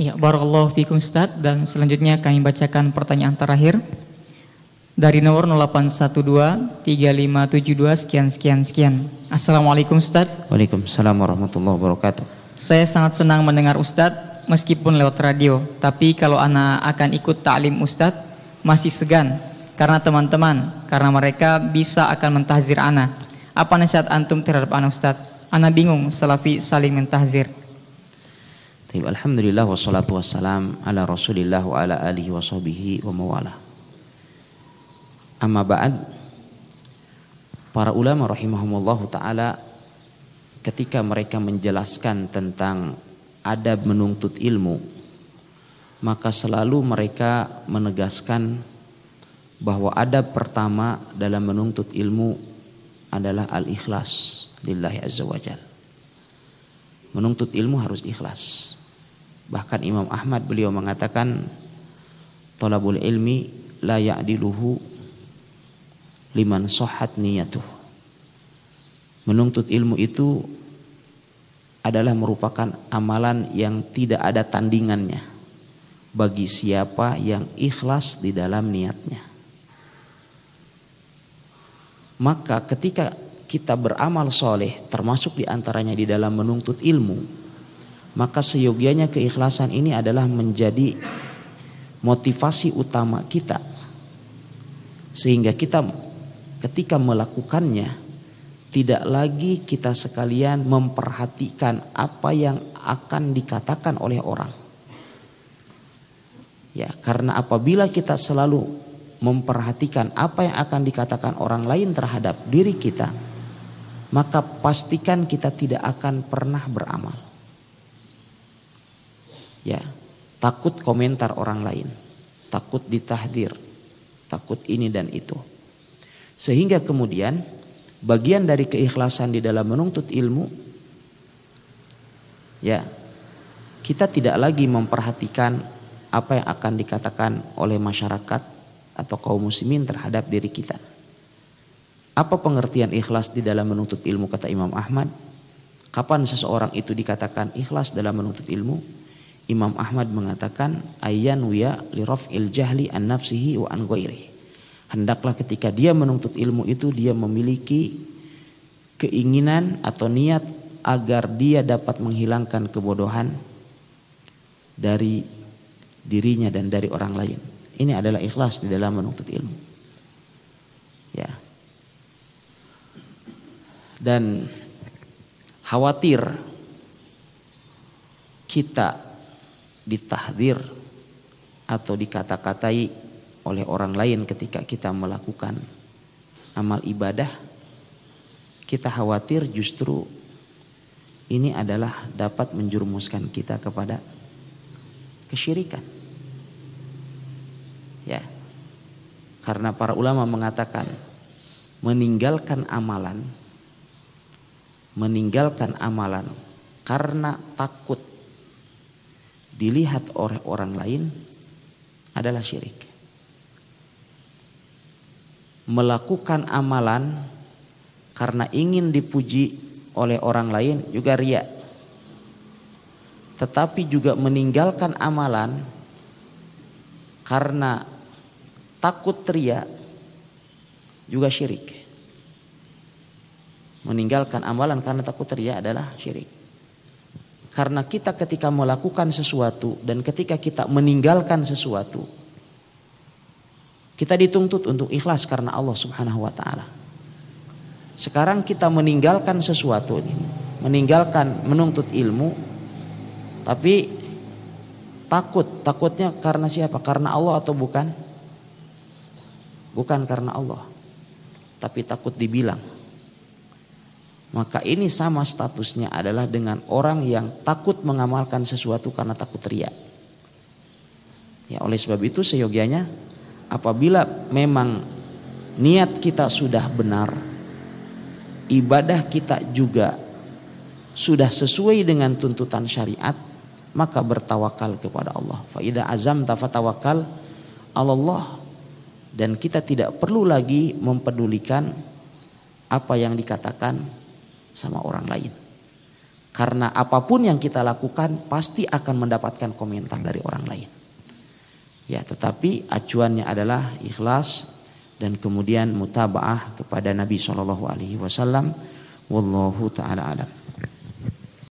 Ya, barakallahu fikum Ustaz dan selanjutnya kami bacakan pertanyaan terakhir dari nomor 0812 3572 sekian sekian sekian. Assalamualaikum Ustaz. Waalaikumsalam warahmatullahi wabarakatuh. Saya sangat senang mendengar Ustaz meskipun lewat radio, tapi kalau anak akan ikut taklim Ustaz masih segan karena teman-teman, karena mereka bisa akan mentahzir anak. Apa nasihat antum terhadap anak Ustaz? Anak bingung salafi saling mentahzir. Tapi alhamdulillah wassalatu wassalam ala Rasulillah wa ala alihi wa sahbihi wa mawala. Amma ba'd para ulama rahimahumullahu taala ketika mereka menjelaskan tentang adab menuntut ilmu maka selalu mereka menegaskan bahwa adab pertama dalam menuntut ilmu adalah al-ikhlas lillahi azza wajalla. Menuntut ilmu harus ikhlas. Bahkan Imam Ahmad beliau mengatakan tolabul ilmi la ya'diluhu liman sohat niyatuh. Menuntut ilmu itu adalah merupakan amalan yang tidak ada tandingannya bagi siapa yang ikhlas di dalam niatnya. Maka ketika kita beramal soleh termasuk diantaranya di dalam menuntut ilmu maka seyogianya keikhlasan ini adalah menjadi motivasi utama kita sehingga kita ketika melakukannya tidak lagi kita sekalian memperhatikan apa yang akan dikatakan oleh orang ya karena apabila kita selalu memperhatikan apa yang akan dikatakan orang lain terhadap diri kita maka pastikan kita tidak akan pernah beramal Ya, takut komentar orang lain, takut ditahdir, takut ini dan itu. Sehingga kemudian bagian dari keikhlasan di dalam menuntut ilmu ya kita tidak lagi memperhatikan apa yang akan dikatakan oleh masyarakat atau kaum muslimin terhadap diri kita. Apa pengertian ikhlas di dalam menuntut ilmu kata Imam Ahmad? Kapan seseorang itu dikatakan ikhlas dalam menuntut ilmu? Imam Ahmad mengatakan ayyan wiya li raf'il jahli an nafsihi wa an ghairi. Hendaklah ketika dia menuntut ilmu itu dia memiliki keinginan atau niat agar dia dapat menghilangkan kebodohan dari dirinya dan dari orang lain. Ini adalah ikhlas di dalam menuntut ilmu. Ya. Dan khawatir kita ditahdir atau dikata-katai oleh orang lain ketika kita melakukan amal ibadah kita khawatir justru ini adalah dapat menjurumuskan kita kepada kesyirikan ya karena para ulama mengatakan meninggalkan amalan meninggalkan amalan karena takut dilihat oleh orang lain adalah syirik. Melakukan amalan karena ingin dipuji oleh orang lain juga ria. Tetapi juga meninggalkan amalan karena takut ria juga syirik. Meninggalkan amalan karena takut ria adalah syirik. Karena kita ketika melakukan sesuatu dan ketika kita meninggalkan sesuatu, kita dituntut untuk ikhlas karena Allah Subhanahu wa taala. Sekarang kita meninggalkan sesuatu, ini, meninggalkan menuntut ilmu tapi takut, takutnya karena siapa? Karena Allah atau bukan? Bukan karena Allah. Tapi takut dibilang maka ini sama statusnya adalah dengan orang yang takut mengamalkan sesuatu karena takut teriak. Ya, oleh sebab itu seyogianya apabila memang niat kita sudah benar, ibadah kita juga sudah sesuai dengan tuntutan syariat, maka bertawakal kepada Allah. Faida azam tafatawakal Allah dan kita tidak perlu lagi mempedulikan apa yang dikatakan sama orang lain. Karena apapun yang kita lakukan pasti akan mendapatkan komentar dari orang lain. Ya, tetapi acuannya adalah ikhlas dan kemudian mutabaah kepada Nabi Shallallahu alaihi wasallam. Wallahu taala alam.